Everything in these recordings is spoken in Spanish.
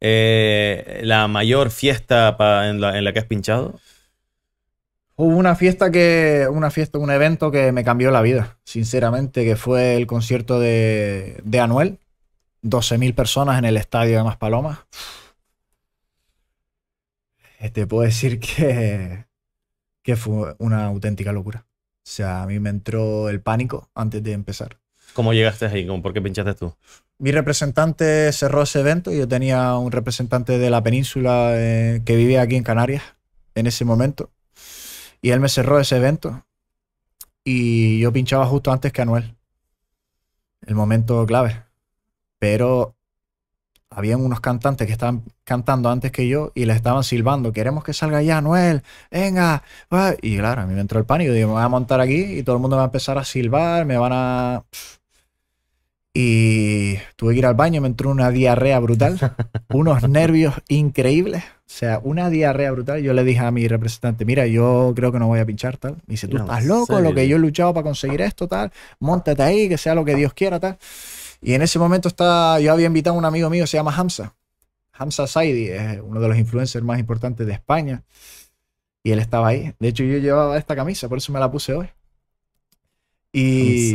Eh, la mayor fiesta en, la, que has pinchado? Hubo una fiesta que. Una fiesta, un evento que me cambió la vida, sinceramente, que fue el concierto de, Anuel. 12.000 personas en el estadio de Maspalomas. Eh, te puedo decir que, que fue una auténtica locura. O sea, a mí me entró el pánico antes de empezar. ¿Cómo llegaste ahí? ¿Por qué pinchaste tú? Mi representante cerró ese evento yo tenía un representante de la península eh, que vivía aquí en Canarias en ese momento. Y él me cerró ese evento. Y yo pinchaba justo antes que Anuel. El momento clave. Pero habían unos cantantes que estaban cantando antes que yo y les estaban silbando, queremos que salga ya, Anuel. venga. Y claro, a mí me entró el pánico, digo, me voy a montar aquí y todo el mundo va a empezar a silbar, me van a... Y tuve que ir al baño, me entró una diarrea brutal, unos nervios increíbles. O sea, una diarrea brutal. Yo le dije a mi representante, mira, yo creo que no voy a pinchar, tal. Me dice, tú estás loco, lo que yo he luchado para conseguir esto, tal. montate ahí, que sea lo que Dios quiera, tal. Y en ese momento está, yo había invitado a un amigo mío, se llama Hamza. Hamza Saidi es uno de los influencers más importantes de España. Y él estaba ahí. De hecho, yo llevaba esta camisa, por eso me la puse hoy. Y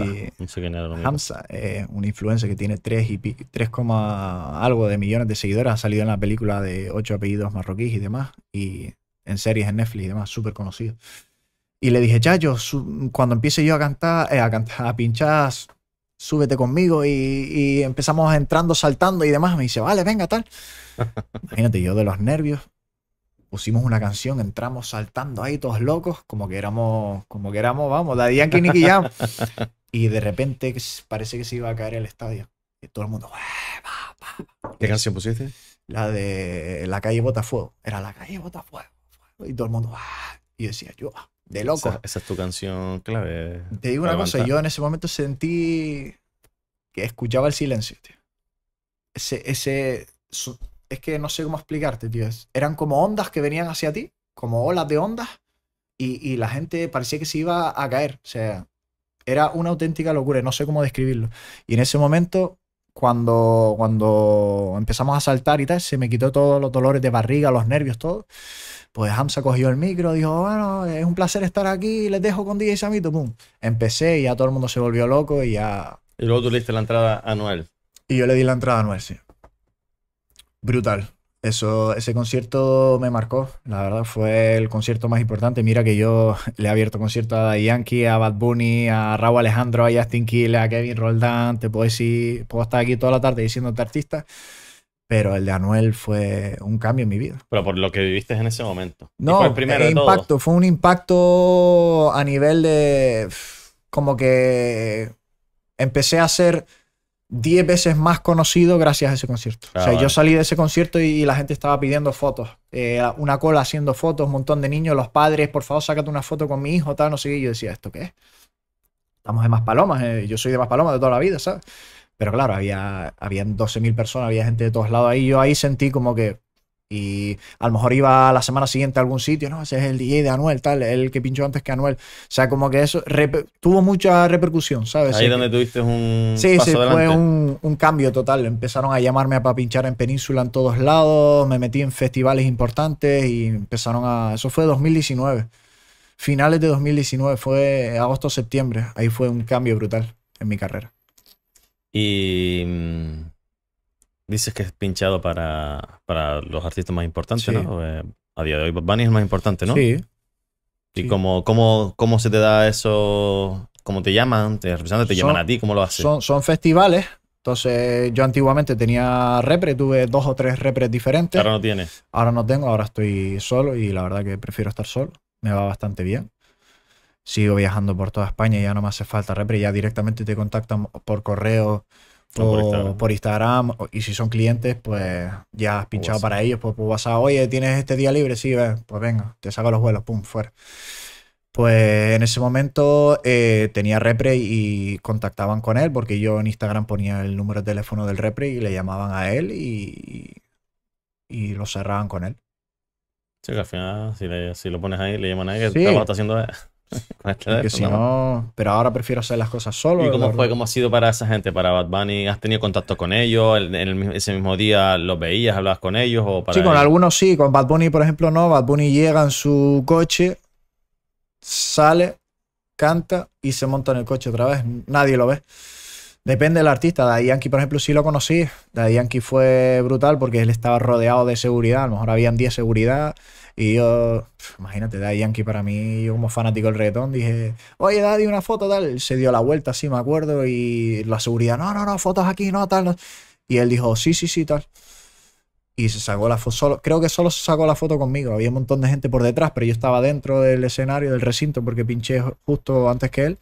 Hamza, es eh, un influencer que tiene 3, y 3, algo de millones de seguidores. Ha salido en la película de 8 apellidos marroquíes y demás. Y en series en Netflix y demás, súper conocido. Y le dije, Chacho cuando empiece yo a cantar, eh, a cantar, pinchar, súbete conmigo y, y, empezamos entrando, saltando y demás. Me dice, vale, venga, tal. Imagínate, yo de los nervios, pusimos una canción, entramos saltando ahí todos locos, como que éramos, como que éramos, vamos, la Yankee Nicky Jam. y de repente parece que se iba a caer el estadio. Y todo el mundo, ¿Qué canción pusiste? La de La calle Botafuego. Era La calle Botafuego. Y todo el mundo, y decía yo, de loco. Esa, es tu canción clave. Te digo una cosa, yo en ese momento sentí que escuchaba el silencio, tío. Ese, ese, es que no sé cómo explicarte, tío. Eran como ondas que venían hacia ti, como olas de ondas, y, la gente parecía que se iba a caer. O sea, era una auténtica locura, no sé cómo describirlo. Y en ese momento, cuando, cuando empezamos a saltar y tal, se me quitó todos los dolores de barriga, los nervios, todo. Pues Hamza cogió el micro, dijo, bueno, es un placer estar aquí, les dejo con DJ Samito, pum. Empecé y ya todo el mundo se volvió loco y ya... Y luego tú le diste la entrada a Noel. Y yo le di la entrada a Noel, sí brutal. Eso, ese concierto me marcó, la verdad fue el concierto más importante. Mira que yo le he abierto concierto a Yankee, a Bad Bunny, a Raúl Alejandro, a Justin Kill, a Kevin Roldán, te puedo estar aquí toda la tarde diciéndote artista, pero el de Anuel fue un cambio en mi vida. Pero por lo que viviste en ese momento. No, fue el primero eh, impacto, fue un impacto a nivel de como que empecé a ser... 10 veces más conocido gracias a ese concierto. Ah, o sea, yo salí de ese concierto y, la gente estaba pidiendo fotos. Eh, una cola haciendo fotos, un montón de niños, los padres, por favor, sácate una foto con mi hijo, tal, no sé qué. Y yo decía, ¿esto qué es? Estamos de más palomas, eh, yo soy de más palomas de toda la vida, ¿sabes? Pero claro, había, 12.000 personas, había gente de todos lados ahí. Yo ahí sentí como que y a lo mejor iba la semana siguiente a algún sitio, no, ese es el DJ de Anuel, tal, el que pinchó antes que Anuel. O sea, como que eso tuvo mucha repercusión, ¿sabes? Ahí donde tuviste un. Sí, sí, fue un, un, cambio total. Empezaron a llamarme para pinchar en Península en todos lados, me metí en festivales importantes y empezaron a. Eso fue 2019. Finales de 2019, fue agosto-septiembre. Ahí fue un cambio brutal en mi carrera. Y dices que es pinchado para, los artistas más importantes, ¿no? Eh, a día de hoy, Bunny es más importante, ¿no? Sí. ¿Y Cómo, cómo, se te da eso? ¿Cómo te llaman? ¿Te llaman a ti? ¿Cómo lo haces? Son, son festivales. Entonces, yo antiguamente tenía repre, tuve dos o tres repres diferentes. Ahora no tienes. Ahora no tengo, ahora estoy solo y la verdad que prefiero estar solo. Me va bastante bien. Sigo viajando por toda España y ya no me hace falta repre, ya directamente te contactan por correo o, por, Instagram. Y si son clientes, pues ya has pinchado para ellos. Pues vas a, oye, ¿tienes este día libre? Sí, pues venga, te saco los vuelos, pum, fuera. Pues en ese momento eh, tenía Repre y contactaban con él, porque yo en Instagram ponía el número de teléfono del Repre y le llamaban a él y, y, lo cerraban con él. Sí, que al final, si, lo pones ahí, le llaman a él, que sí. está haciendo. Este no, pero ahora prefiero hacer las cosas solo. ¿Y cómo fue, cómo ha sido para esa gente, para Bad Bunny? ¿Has tenido contacto con ellos? ¿En, ese mismo día los veías, hablabas con ellos? O sí, con algunos sí. Con Bad Bunny, por ejemplo, no. Bad Bunny llega en su coche, sale, canta y se monta en el coche otra vez. Nadie lo ve. Depende del artista. Daddy Yankee, por ejemplo, sí lo conocí. Daddy Yankee fue brutal porque él estaba rodeado de seguridad. A lo mejor habían 10 seguridad. Y yo, imagínate, Daddy Yankee para mí, yo como fanático del reggaetón, dije, oye, Daddy, una foto, tal. Se dio la vuelta, sí, me acuerdo. Y la seguridad, no, no, no, fotos aquí, no, tal. Y él dijo, sí, sí, sí, tal. Y se sacó la foto, solo, creo que solo se sacó la foto conmigo. Había un montón de gente por detrás, pero yo estaba dentro del escenario, del recinto, porque pinché justo antes que él.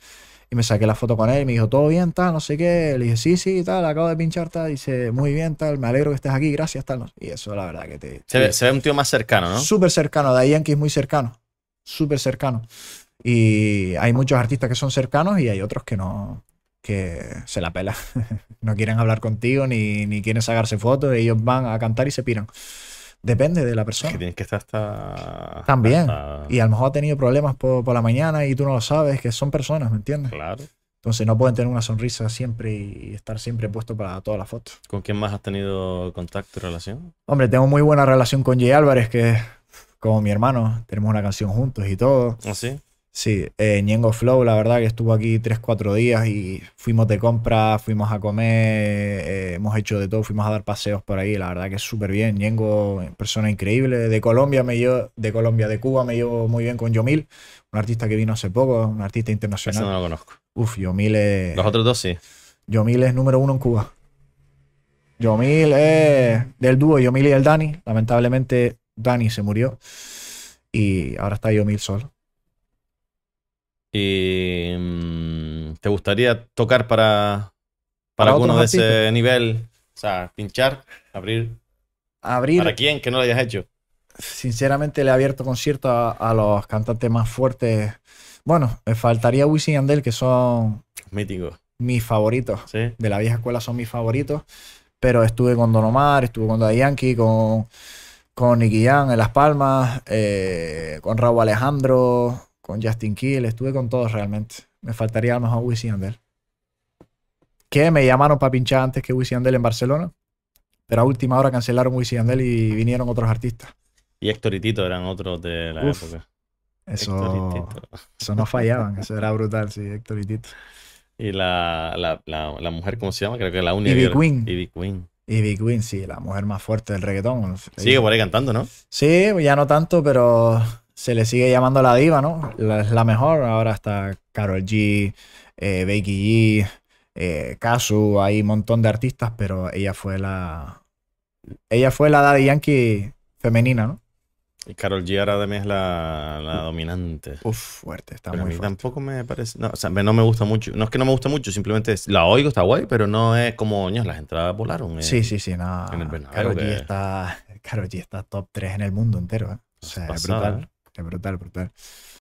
Y me saqué la foto con él y me dijo, todo bien, tal, no sé qué. Le dije, sí, sí, tal, acabo de pinchar, tal. dice, muy bien, tal, me alegro que estés aquí, gracias, tal. Y eso, la verdad, que te. Se, ve, un tío más cercano, ¿no? Súper cercano, de ahí que es muy cercano. Súper cercano. Y hay muchos artistas que son cercanos y hay otros que no. que se la pela. no quieren hablar contigo ni, ni quieren sacarse fotos. Ellos van a cantar y se piran. Depende de la persona. Que tienes que estar hasta. También. Y a lo mejor ha tenido problemas por, la mañana y tú no lo sabes, que son personas, ¿me entiendes? Claro. Entonces no pueden tener una sonrisa siempre y estar siempre puesto para todas las fotos. ¿Con quién más has tenido contacto y relación? Hombre, tengo muy buena relación con Jay Álvarez, que es como mi hermano. Tenemos una canción juntos y todo. así ¿Ah, Sí, eh, Flow, la verdad que estuvo aquí 3-4 días y fuimos de compra, fuimos a comer, eh, hemos hecho de todo, fuimos a dar paseos por ahí, la verdad que es súper bien. Ñengo, persona increíble. De Colombia me de Colombia, de Cuba me llevo muy bien con Yomil, un artista que vino hace poco, un artista internacional. Eso no lo conozco. Uf, Yomil es. Los otros dos sí. Yomil es número uno en Cuba. Yomil es del dúo Yomil y el Dani. Lamentablemente, Dani se murió y ahora está Yomil solo. ¿Y eh, mm, te gustaría tocar para, para, alguno de ese nivel? O sea, pinchar, abrir. Abrir. ¿Para quién que no lo hayas hecho? Sinceramente, le he abierto concierto a, los cantantes más fuertes. Bueno, me faltaría Wisin y Andel, que son. Míticos. Mis favoritos. De la vieja escuela son mis favoritos. Pero estuve con Don Omar, estuve con Daddy Yankee, con, con Nicky en Las Palmas, eh, con Raúl Alejandro, con Justin Kiel, estuve con todos realmente. Me faltaría a lo mejor Wisin Yandel. Que me llamaron para pinchar antes que Wisin Andel en Barcelona, pero a última hora cancelaron Wisin Andel y vinieron otros artistas. Y Héctor y Tito eran otros de la época. Eso, eso no fallaban, eso era brutal, sí, Héctor y Tito. Y la, la, mujer, ¿cómo se llama? Creo que la única. Ivy Queen. Ivy Queen. Ivy Queen, sí, la mujer más fuerte del reggaetón. Sigue por ahí cantando, ¿no? Sí, ya no tanto, pero se le sigue llamando la diva, ¿no? es la mejor. Ahora está Carol G, eh, Becky G, eh, Kazu, hay un montón de artistas, pero ella fue la. Ella fue la Daddy Yankee femenina, ¿no? Y Carol G ahora también es la, dominante. Uf, fuerte, está muy tampoco me parece. No, o sea, no me gusta mucho. No es que no me gusta mucho, simplemente la oigo, está guay, pero no es como, No, las entradas volaron. Eh, sí, sí, sí, nada. No. Carol, G está, G está top 3 en el mundo entero, ¿eh? O pues sea, es brutal tal, brutal, tal